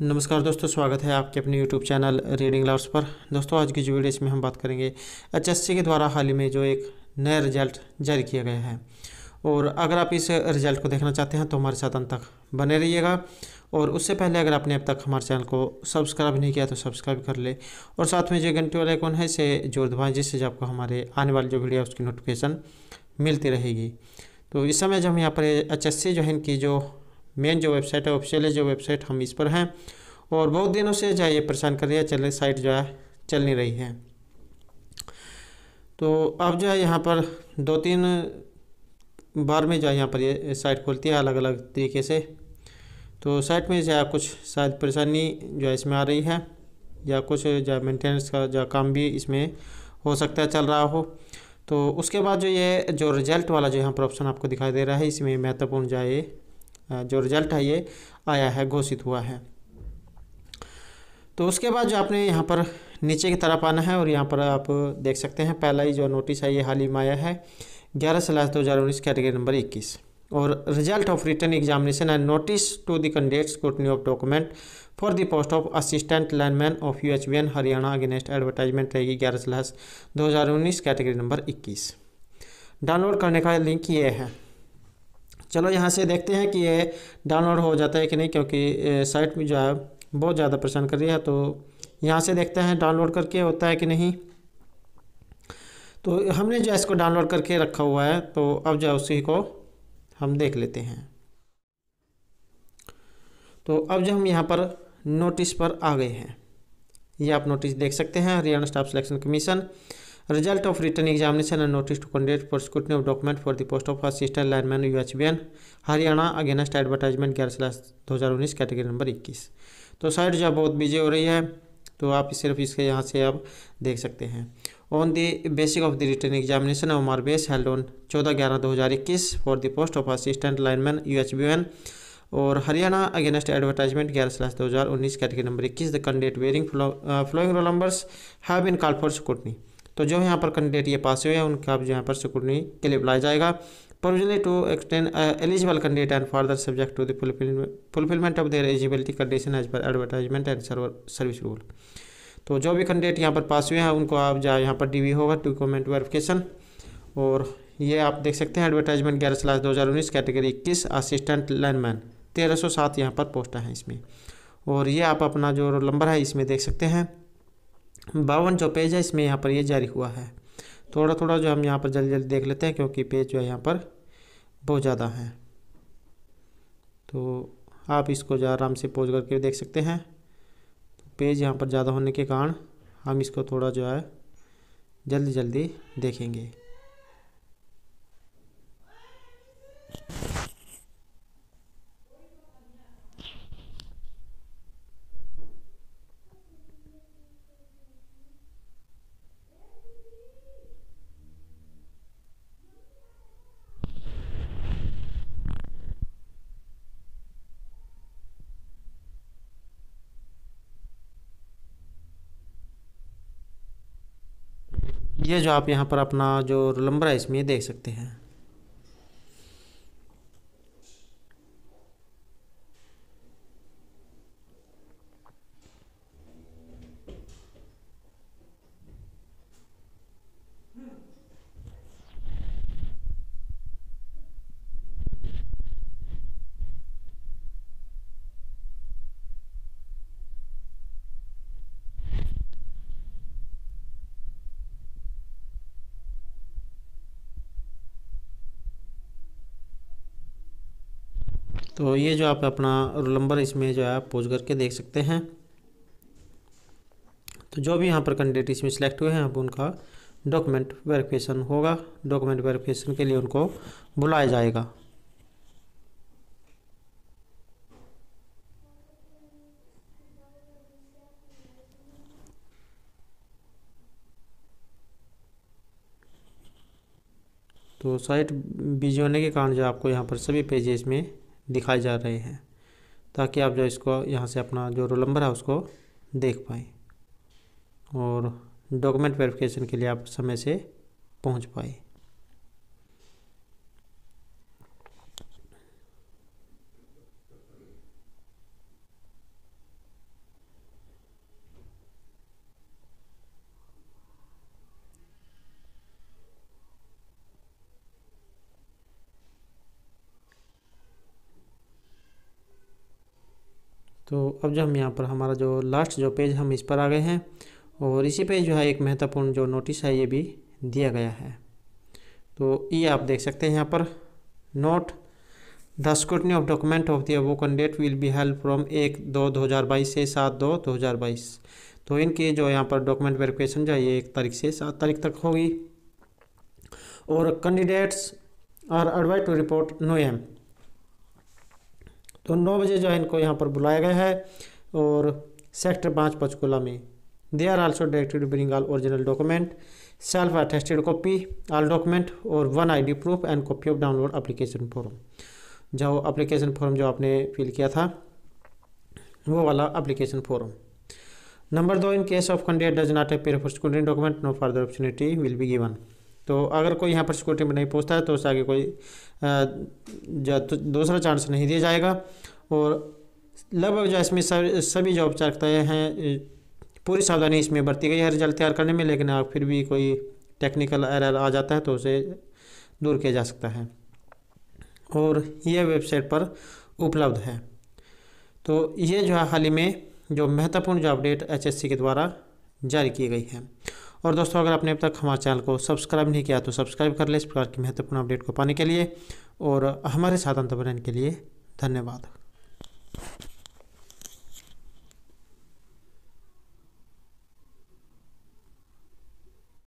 नमस्कार दोस्तों स्वागत है आपके अपने यूट्यूब चैनल रीडिंग लवर्स पर दोस्तों आज की जो वीडियो इसमें हम बात करेंगे एच के द्वारा हाल ही में जो एक नया रिजल्ट जारी किया गया है और अगर आप इस रिजल्ट को देखना चाहते हैं तो हमारे साथ अंत तक बने रहिएगा और उससे पहले अगर आपने अब तक हमारे चैनल को सब्सक्राइब नहीं किया तो सब्सक्राइब कर ले और साथ में जो घंटे वाला आइकॉन है इसे जोर दबाएँ जिससे आपको हमारे आने वाली जो वीडियो है उसकी नोटिफिकेशन मिलती रहेगी तो इस समय जब हम यहाँ पर एच जो है इनकी जो मेन जो वेबसाइट है ऑफिशियल जो वेबसाइट हम इस पर हैं और बहुत दिनों से जो है ये परेशान कर रही है चल साइट जो है चल नहीं रही है तो अब जो है यहाँ पर दो तीन बार में जो है यहाँ पर ये साइट खोलती है अलग अलग तरीके से तो साइट में जो है कुछ शायद परेशानी जो है इसमें आ रही है या कुछ जो है मेंटेनेंस का जो काम भी इसमें हो सकता है चल रहा हो तो उसके बाद जो ये जो रिजल्ट वाला जो यहाँ पर ऑप्शन आपको दिखाई दे रहा है इसमें महत्वपूर्ण जो है जो रिज़ल्ट है ये आया है घोषित हुआ है तो उसके बाद जो आपने यहाँ पर नीचे की तरफ आना है और यहाँ पर आप देख सकते हैं पहला ही जो नोटिस है ये हाल ही में आया है ग्यारह सलाह दो हज़ार उन्नीस कैटेगरी नंबर इक्कीस और result of written examination and notice to the candidate scrutiny of document for the post of assistant lineman of U H V N Haryana against advertisement रहेगी ग्यारह सलाह दो हज़ार उन्नीस कैटेगरी नंबर इक्कीस डाउनलोड करने का लिंक ये है चलो यहाँ से देखते हैं कि ये डाउनलोड हो जाता है कि नहीं क्योंकि साइट में जो है बहुत ज़्यादा परेशान कर रही है तो यहाँ से देखते हैं डाउनलोड करके होता है कि नहीं तो हमने जो इसको डाउनलोड करके रखा हुआ है तो अब जो उसी को हम देख लेते हैं तो अब जो हम यहाँ पर नोटिस पर आ गए हैं ये आप नोटिस देख सकते हैं Haryana staff selection commission result of written examination and notice to candidate for scrutiny of document for the post of assistant lineman U H B N Haryana against advertisement ग्यारह स्लैस दो हज़ार उन्नीस कैटेगरी नंबर इक्कीस तो side जो बहुत busy हो रही है तो आप सिर्फ इसके यहाँ से आप देख सकते हैं on the basis of the written examination of are base held on चौदह ग्यारह दो हज़ार इक्कीस for the post of assistant lineman U H B N और हरियाणा अगेंस्ट एडवर्टाइजमेंट ग्यारह सलास दो हज़ार उन्नीस कैटेगरी नंबर इक्कीस the candidate bearing following roll numbers have been called for scrutiny तो जो यहाँ पर कैंडिडेट ये पास हुए हैं उनका जो यहाँ पर सिक्योरिटी के लिए बुलाया जाएगा provisionally to extend eligible candidate and and subject to to fulfilment of their eligibility condition as per advertisement and server service rule तो जो भी कैंडिडेट यहाँ पर पास हुए हैं उनको आप जहाँ यहाँ पर डी होगा डॉक्यूमेंट वेरिफिकेशन और ये आप देख सकते हैं एडवर्टाइजमेंट ग्यारह सलास दो हज़ार उन्नीस कैटेगरी इक्कीस असिस्टेंट लाइनमैन तेरह सौ सात यहाँ पर पोस्ट हैं इसमें और ये आप अपना जो नंबर है इसमें देख सकते हैं बावन जो पेज है इसमें यहाँ पर ये जारी हुआ है थोड़ा थोड़ा जो हम यहाँ पर जल्दी जल्दी देख लेते हैं क्योंकि पेज जो है यहाँ पर बहुत ज़्यादा है तो आप इसको जो आराम से पोज करके देख सकते हैं पेज यहाँ पर ज़्यादा होने के कारण हम इसको थोड़ा जो है जल्दी जल्दी देखेंगे ये जो आप यहाँ पर अपना जो नंबर है इसमें देख सकते हैं तो ये जो आप अपना रोल नंबर इसमें जो है आप पोज करके देख सकते हैं तो जो भी यहाँ पर कैंडिडेट इसमें सेलेक्ट हुए हैं अब उनका डॉक्यूमेंट वेरिफिकेशन होगा डॉक्यूमेंट वेरिफिकेशन के लिए उनको बुलाया जाएगा तो साइट बिजी होने के कारण जो आपको यहाँ पर सभी पेजेस में दिखाए जा रहे हैं ताकि आप जो इसको यहाँ से अपना जो रोल नंबर है उसको देख पाएँ और डॉक्यूमेंट वेरिफिकेशन के लिए आप समय से पहुँच पाए तो अब जो हम यहाँ पर हमारा जो लास्ट जो पेज हम इस पर आ गए हैं और इसी पे जो है एक महत्वपूर्ण जो नोटिस है ये भी दिया गया है तो ये आप देख सकते हैं यहाँ पर note the scrutiny of document of the वो candidate date will be held from एक दो दो हज़ार बाईस से सात दो दो हज़ार बाईस तो इनकी जो यहाँ पर डॉक्यूमेंट वेरिफिकेशन जो है ये एक तारीख से सात तारीख तक होगी और candidates are advised to report nine AM तो नौ बजे जो है इनको यहाँ पर बुलाया गया है और सेक्टर पाँच पंचकूला में they are also directed to bring all original document self attested copy all document और one ID proof and copy of download application form जो अप्लीकेशन फॉर्म जो आपने फिल किया था वो वाला अप्लीकेशन फॉर्म नंबर दो in case of candidate does not appear for student document no further opportunity will be given तो अगर कोई यहाँ पर सिक्योरिटी में नहीं पहुँचता है तो उसे आगे कोई तो दूसरा चांस नहीं दिया जाएगा और लगभग जो इसमें सभी जो औपचारिकताएँ हैं पूरी सावधानी इसमें बरती गई है रिजल्ट तैयार करने में लेकिन आप फिर भी कोई टेक्निकल एरर आ जाता है तो उसे दूर किया जा सकता है और यह वेबसाइट पर उपलब्ध है तो ये जो है हाल ही में जो महत्वपूर्ण जो अपडेट एचएससी के द्वारा जारी की गई है और दोस्तों अगर आपने अब तक हमारे चैनल को सब्सक्राइब नहीं किया तो सब्सक्राइब कर ले इस प्रकार की महत्वपूर्ण अपडेट को पाने के लिए और हमारे साथ अंत बनाने के लिए धन्यवाद